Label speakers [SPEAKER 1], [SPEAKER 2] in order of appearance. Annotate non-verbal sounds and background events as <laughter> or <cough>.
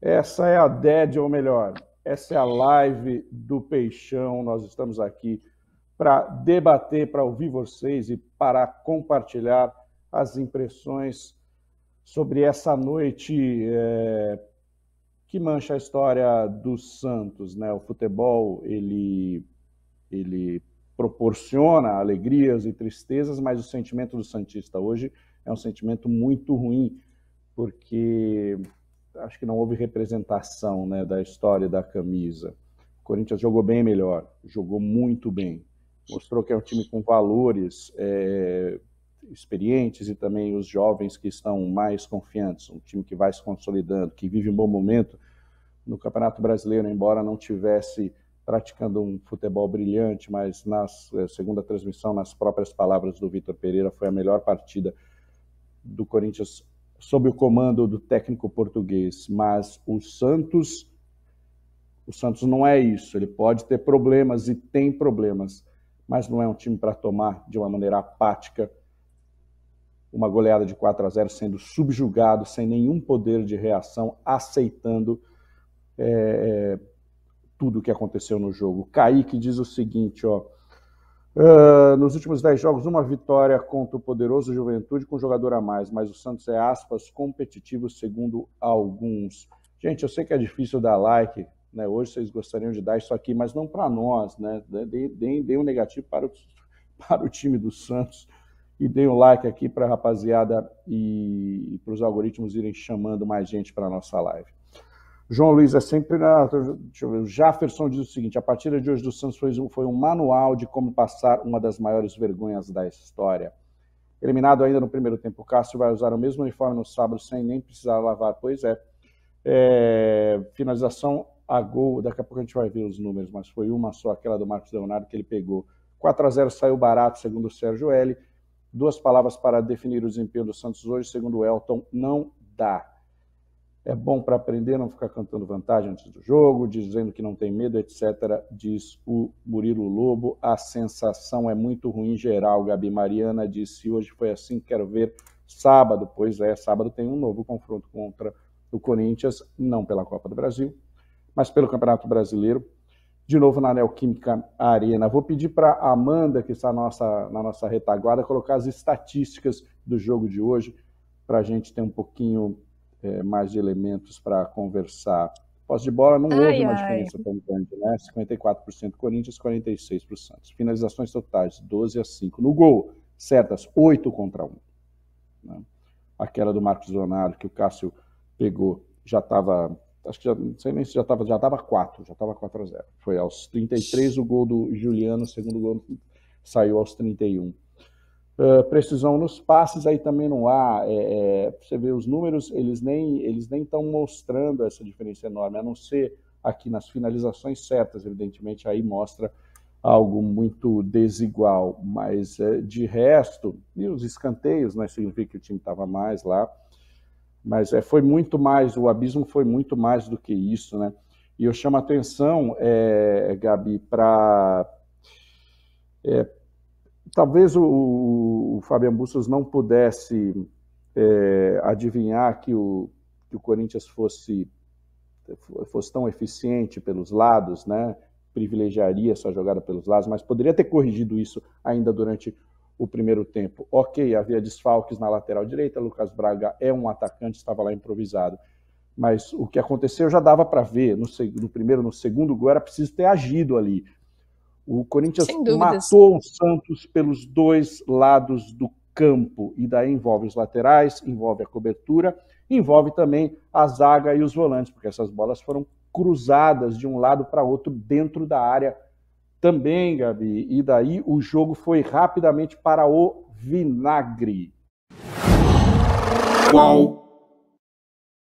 [SPEAKER 1] Essa é a DED, ou melhor, essa é a live do Peixão. Nós estamos aqui para debater, para ouvir vocês e para compartilhar as impressões sobre essa noite é, que mancha a história do Santos. Né? O futebol ele, ele proporciona alegrias e tristezas, mas o sentimento do Santista hoje é um sentimento muito ruim, porque acho que não houve representação né, da história da camisa. O Corinthians jogou bem melhor, jogou muito bem. Mostrou que é um time com valores é, experientes e também os jovens que estão mais confiantes. Um time que vai se consolidando, que vive um bom momento no Campeonato Brasileiro, embora não tivesse praticando um futebol brilhante, mas na eh, segunda transmissão, nas próprias palavras do Vitor Pereira, foi a melhor partida do Corinthians sob o comando do técnico português, mas o Santos o Santos não é isso, ele pode ter problemas e tem problemas, mas não é um time para tomar de uma maneira apática uma goleada de 4 a 0 sendo subjugado, sem nenhum poder de reação, aceitando é, tudo o que aconteceu no jogo. Kaique diz o seguinte, ó, Uh, nos últimos 10 jogos, uma vitória contra o poderoso Juventude com um jogador a mais, mas o Santos é, aspas, competitivo segundo alguns. Gente, eu sei que é difícil dar like, né? hoje vocês gostariam de dar isso aqui, mas não para nós, né? Deem um negativo para o, <laughs> para o time do Santos e deem um like aqui para a rapaziada e, e para os algoritmos irem chamando mais gente para a nossa live. João Luiz é sempre. Deixa eu ver, o Jafferson diz o seguinte: a partida de hoje do Santos foi, foi um manual de como passar uma das maiores vergonhas da história. Eliminado ainda no primeiro tempo, o Cássio vai usar o mesmo uniforme no sábado sem nem precisar lavar. Pois é. é finalização a gol, daqui a pouco a gente vai ver os números, mas foi uma só, aquela do Marcos Leonardo que ele pegou. 4 a 0 saiu barato, segundo o Sérgio L. Duas palavras para definir o desempenho do Santos hoje, segundo o Elton, não dá é bom para aprender, não ficar cantando vantagem antes do jogo, dizendo que não tem medo, etc. Diz o Murilo Lobo. A sensação é muito ruim em geral. Gabi Mariana disse: hoje foi assim, quero ver sábado. Pois é, sábado tem um novo confronto contra o Corinthians, não pela Copa do Brasil, mas pelo Campeonato Brasileiro. De novo na Neoquímica Arena. Vou pedir para a Amanda, que está na nossa, na nossa retaguarda, colocar as estatísticas do jogo de hoje, para a gente ter um pouquinho é, mais de elementos para conversar. Posse de bola não ai, houve uma ai. diferença tão grande, né? 54% Corinthians, 46% Santos. Finalizações totais, 12 a 5. No gol, certas, 8 contra 1. Né? Aquela do Marcos Leonardo, que o Cássio pegou, já estava acho que já, não sei nem se já estava já estava 4, já estava 4 a 0. Foi aos 33 o gol do Juliano, o segundo gol saiu aos 31. Uh, precisão nos passes aí também não há. É, é, você vê os números, eles nem eles nem estão mostrando essa diferença enorme, a não ser aqui nas finalizações certas, evidentemente aí mostra algo muito desigual, mas é, de resto, e os escanteios, né, significa que o time estava mais lá, mas é, foi muito mais, o abismo foi muito mais do que isso, né? E eu chamo a atenção, é, Gabi, para é, talvez o, o Fabian Bustos não pudesse é, adivinhar que o, que o Corinthians fosse, fosse tão eficiente pelos lados, né? privilegiaria sua jogada pelos lados, mas poderia ter corrigido isso ainda durante o primeiro tempo. Ok, havia desfalques na lateral direita, Lucas Braga é um atacante, estava lá improvisado. Mas o que aconteceu já dava para ver no, no, primeiro, no segundo gol, era preciso ter agido ali. O Corinthians matou o Santos pelos dois lados do campo, e daí envolve os laterais, envolve a cobertura, envolve também a zaga e os volantes, porque essas bolas foram cruzadas de um lado para outro dentro da área também, Gabi. E daí o jogo foi rapidamente para o vinagre. Qual